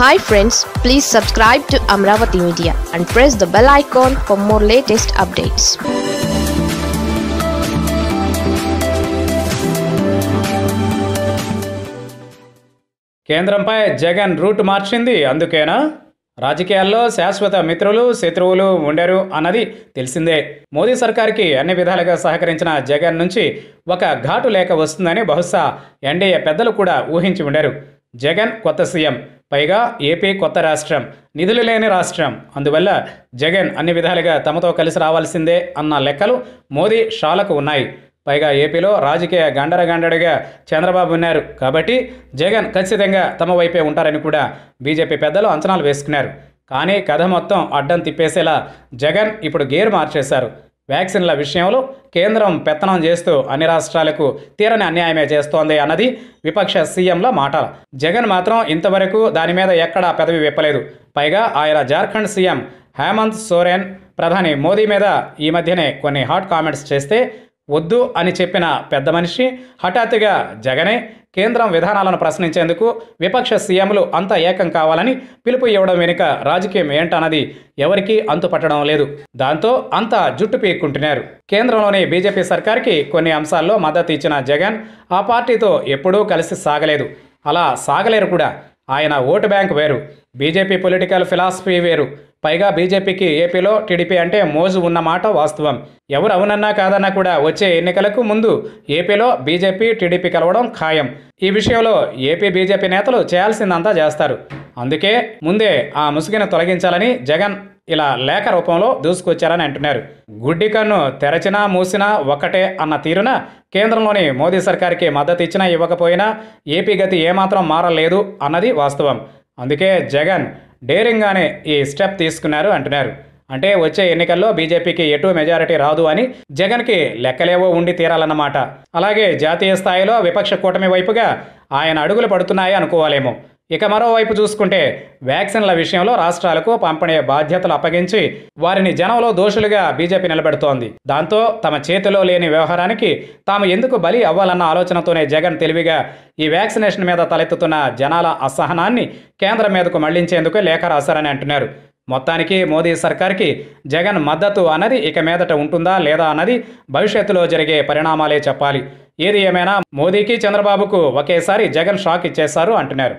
hi friends please subscribe to Amaravati media and press the bell icon for more latest updates కేంద్రంపై Jagan route మార్చింది అందుకేనా రాజకీయాల్లో శాశ్వత మిత్రులు శత్రువులు ఉండరు అన్నది తెలిసిందే మోదీ సర్కార్కి అన్ని విధాలుగా సహకరించిన జగన్ నుంచి ఒక ఘాటు లేఖ వస్తుందని బహుశా ఎన్డీఏ పెద్దలు కూడా ఊహించి ఉండరు జగన్ కొత్త సీఎం పైగా ఏపీ కొత్త రాష్ట్రం నిధులు లేని రాష్ట్రం అందువల్ల జగన్ అన్ని విధాలుగా తమతో కలిసి రావాల్సిందే అన్న లెక్కలు మోదీ షాలకు ఉన్నాయి పైగా ఏపీలో రాజకీయ గండరగండడిగా చంద్రబాబు ఉన్నారు కాబట్టి జగన్ ఖచ్చితంగా తమ వైపే ఉంటారని కూడా బీజేపీ పెద్దలు అంచనాలు వేసుకున్నారు కానీ కథ మొత్తం అడ్డం తిప్పేసేలా జగన్ ఇప్పుడు గేరు మార్చేశారు వ్యాక్సిన్ల విషయంలో కేంద్రం పెత్తనం చేస్తూ అన్ని రాష్ట్రాలకు తీరని అన్యాయమే చేస్తోంది అన్నది విపక్ష సీఎంల మాట జగన్ మాత్రం ఇంతవరకు దాని మీద ఎక్కడా పెదవి విప్పలేదు పైగా ఆయన జార్ఖండ్ సీఎం హేమంత్ సోరెన్ ప్రధాని మోదీ మీద ఈ మధ్యనే కొన్ని హాట్ కామెంట్స్ చేస్తే వద్దు అని చెప్పిన పెద్ద మనిషి హఠాత్తుగా జగనే కేంద్రం విధానాలను ప్రశ్నించేందుకు విపక్ష సీఎంలు అంత ఏకం కావాలని పిలుపు ఇవ్వడం వెనుక రాజకీయం ఏంటన్నది ఎవరికీ అంతుపట్టడం లేదు దాంతో అంతా జుట్టు పీక్కుంటున్నారు కేంద్రంలోని బీజేపీ సర్కార్కి కొన్ని అంశాల్లో మద్దతు ఇచ్చిన జగన్ ఆ పార్టీతో ఎప్పుడూ కలిసి సాగలేదు అలా సాగలేరు కూడా ఆయన ఓటు బ్యాంక్ వేరు బీజేపీ పొలిటికల్ ఫిలాసఫీ వేరు పైగా బీజేపీకి ఏపీలో టీడీపీ అంటే మోజు ఉన్నమాట వాస్తవం ఎవరు అవునన్నా కాదన్నా కూడా వచ్చే ఎన్నికలకు ముందు ఏపీలో బీజేపీ టీడీపీ కలవడం ఖాయం ఈ విషయంలో ఏపీ బీజేపీ నేతలు చేయాల్సిందంతా చేస్తారు అందుకే ముందే ఆ ముసుగిన తొలగించాలని జగన్ ఇలా లేఖ రూపంలో దూసుకొచ్చారని అంటున్నారు గుడ్డి కన్ను తెరచినా మూసినా ఒక్కటే అన్న తీరున కేంద్రంలోని మోదీ సర్కార్కి మద్దతు ఇచ్చినా ఇవ్వకపోయినా ఏపీ గతి ఏమాత్రం మారలేదు అన్నది వాస్తవం అందుకే జగన్ డేరింగ్గానే ఈ స్టెప్ తీసుకున్నారు అంటున్నారు అంటే వచ్చే ఎన్నికల్లో బీజేపీకి ఎటు మెజారిటీ రాదు అని జగన్కి లెక్కలేవో ఉండి తీరాలన్నమాట అలాగే జాతీయ స్థాయిలో విపక్ష కూటమి వైపుగా ఆయన అడుగులు పడుతున్నాయి అనుకోవాలేమో ఇక మరోవైపు చూసుకుంటే వ్యాక్సిన్ల విషయంలో రాష్ట్రాలకు పంపిణీ బాధ్యతలు అప్పగించి వారిని జనంలో దోషులుగా బీజేపీ నిలబెడుతోంది దాంతో తమ చేతిలో లేని వ్యవహారానికి తాము ఎందుకు బలి అవ్వాలన్న ఆలోచనతోనే జగన్ తెలివిగా ఈ వ్యాక్సినేషన్ మీద తలెత్తుతున్న జనాల అసహనాన్ని కేంద్రం మీదకు మళ్లించేందుకు లేఖ రాశారని అంటున్నారు మొత్తానికి మోదీ సర్కార్కి జగన్ మద్దతు అన్నది ఇక మీదట ఉంటుందా లేదా అన్నది భవిష్యత్తులో జరిగే పరిణామాలే చెప్పాలి ఏది ఏమైనా మోదీకి చంద్రబాబుకు ఒకేసారి జగన్ షాక్ ఇచ్చేశారు అంటున్నారు